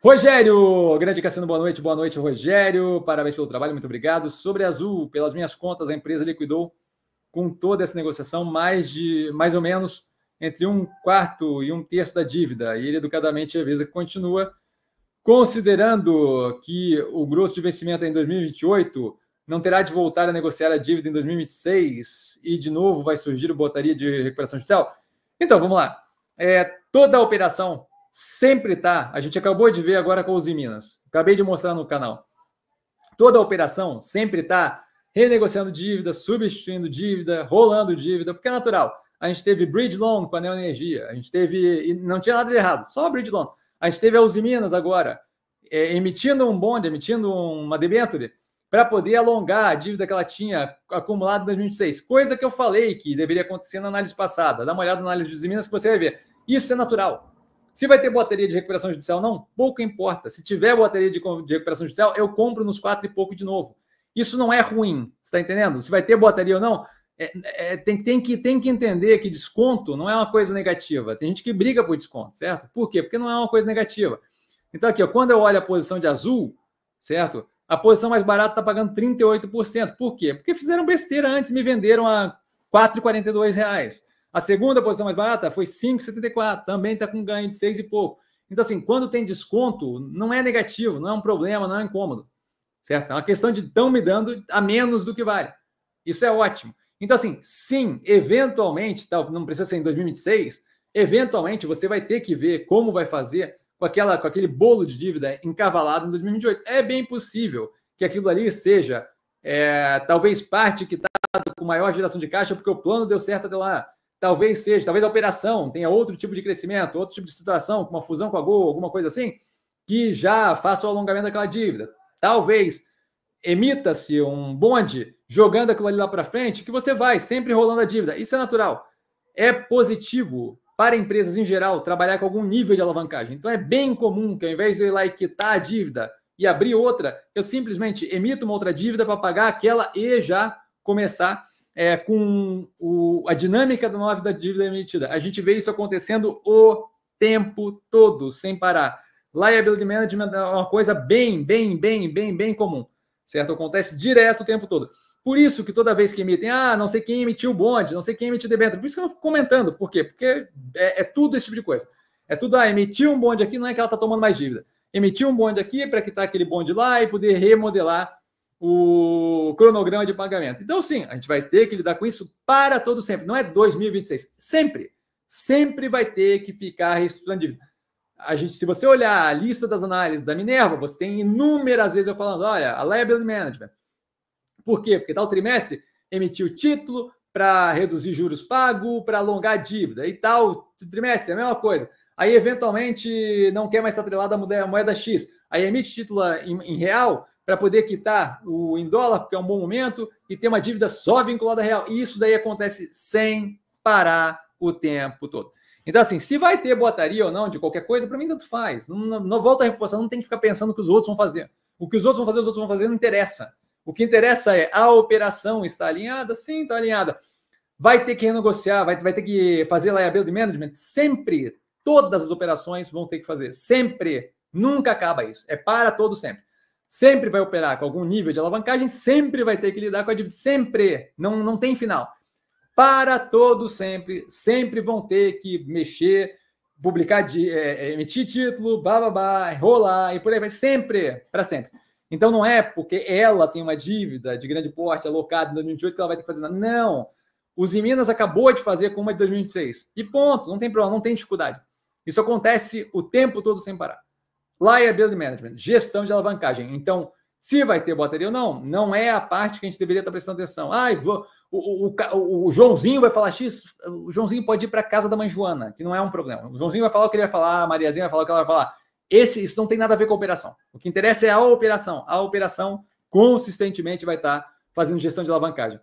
Rogério, grande Cassino, boa noite. Boa noite, Rogério. Parabéns pelo trabalho, muito obrigado. Sobre Azul, pelas minhas contas, a empresa liquidou com toda essa negociação mais de mais ou menos entre um quarto e um terço da dívida. E ele educadamente avisa que continua, considerando que o grosso de vencimento é em 2028 não terá de voltar a negociar a dívida em 2026 e de novo vai surgir o botaria de recuperação judicial. Então, vamos lá. É, toda a operação sempre tá. A gente acabou de ver agora com os Minas. Acabei de mostrar no canal. Toda a operação sempre tá renegociando dívida, substituindo dívida, rolando dívida, porque é natural. A gente teve bridge loan com a Neo Energia, a gente teve não tinha nada de errado, só bridge loan. A gente teve a Uzi Minas agora é, emitindo um bonde, emitindo uma debenture para poder alongar a dívida que ela tinha acumulada em 2006, coisa que eu falei que deveria acontecer na análise passada. Dá uma olhada na análise de Uzi Minas que você vai ver. Isso é natural. Se vai ter bateria de recuperação judicial, não, pouco importa. Se tiver bateria de, de recuperação judicial, eu compro nos quatro e pouco de novo. Isso não é ruim, está entendendo? Se vai ter bateria ou não, é, é, é, tem, tem, que, tem que entender que desconto não é uma coisa negativa. Tem gente que briga por desconto, certo? Por quê? Porque não é uma coisa negativa. Então, aqui, ó, quando eu olho a posição de azul, certo? A posição mais barata está pagando 38%. Por quê? Porque fizeram besteira antes, me venderam a R$ 4,42. A segunda posição mais barata foi 5,74, também está com ganho de 6 e pouco. Então, assim, quando tem desconto, não é negativo, não é um problema, não é um incômodo. Certo? É uma questão de estão me dando a menos do que vale. Isso é ótimo. Então, assim, sim, eventualmente, tá, não precisa ser em 2026, eventualmente você vai ter que ver como vai fazer com, aquela, com aquele bolo de dívida encavalado em 2028. É bem possível que aquilo ali seja é, talvez parte que está com maior geração de caixa, porque o plano deu certo até lá. Talvez seja, talvez a operação tenha outro tipo de crescimento, outro tipo de situação, uma fusão com a Gol, alguma coisa assim, que já faça o alongamento daquela dívida. Talvez emita-se um bonde jogando aquilo ali lá para frente, que você vai sempre rolando a dívida. Isso é natural. É positivo para empresas em geral trabalhar com algum nível de alavancagem. Então é bem comum que ao invés de eu ir lá e quitar a dívida e abrir outra, eu simplesmente emito uma outra dívida para pagar aquela e já começar é, com o, a dinâmica do nova da dívida emitida. A gente vê isso acontecendo o tempo todo, sem parar. Liability management é uma coisa bem, bem, bem, bem, bem comum, certo? Acontece direto o tempo todo. Por isso que toda vez que emitem, ah, não sei quem emitiu o bonde, não sei quem emitiu o debênture. Por isso que eu não fico comentando. Por quê? Porque é, é tudo esse tipo de coisa. É tudo, ah, emitiu um bonde aqui, não é que ela está tomando mais dívida. Emitiu um bonde aqui é para quitar aquele bonde lá e poder remodelar o cronograma de pagamento. Então, sim, a gente vai ter que lidar com isso para todo sempre. Não é 2026. Sempre. Sempre vai ter que ficar reestruturando dívida. A gente, se você olhar a lista das análises da Minerva, você tem inúmeras vezes eu falando: olha, a liability management. Por quê? Porque tal trimestre emitiu título para reduzir juros pago, para alongar a dívida e tal. Trimestre, a mesma coisa. Aí, eventualmente, não quer mais estar atrelado à moeda X. Aí emite título em, em real para poder quitar o em dólar, porque é um bom momento, e ter uma dívida só vinculada à real. E isso daí acontece sem parar o tempo todo. Então, assim, se vai ter botaria ou não de qualquer coisa, para mim tanto faz. Não, não, não volta a reforçar, não tem que ficar pensando o que os outros vão fazer. O que os outros vão fazer, os outros vão fazer, não interessa. O que interessa é a operação está alinhada? Sim, está alinhada. Vai ter que renegociar, vai, vai ter que fazer liability management? Sempre. Todas as operações vão ter que fazer. Sempre. Nunca acaba isso. É para todo sempre sempre vai operar com algum nível de alavancagem, sempre vai ter que lidar com a dívida, sempre, não, não tem final. Para todo sempre, sempre vão ter que mexer, publicar, é, é, emitir título, bababá, rolar e por aí vai, sempre, para sempre. Então não é porque ela tem uma dívida de grande porte alocada em 2028 que ela vai ter que fazer nada. Não. O Minas acabou de fazer com uma de 2026. E ponto, não tem problema, não tem dificuldade. Isso acontece o tempo todo sem parar. Liability management, gestão de alavancagem. Então, se vai ter bateria ou não, não é a parte que a gente deveria estar prestando atenção. Ai, vou, o, o, o, Joãozinho vai falar X, o Joãozinho pode ir para casa da mãe Joana, que não é um problema. O Joãozinho vai falar o que ele vai falar, a Mariazinha vai falar o que ela vai falar. Esse, isso não tem nada a ver com a operação. O que interessa é a operação. A operação consistentemente vai estar fazendo gestão de alavancagem.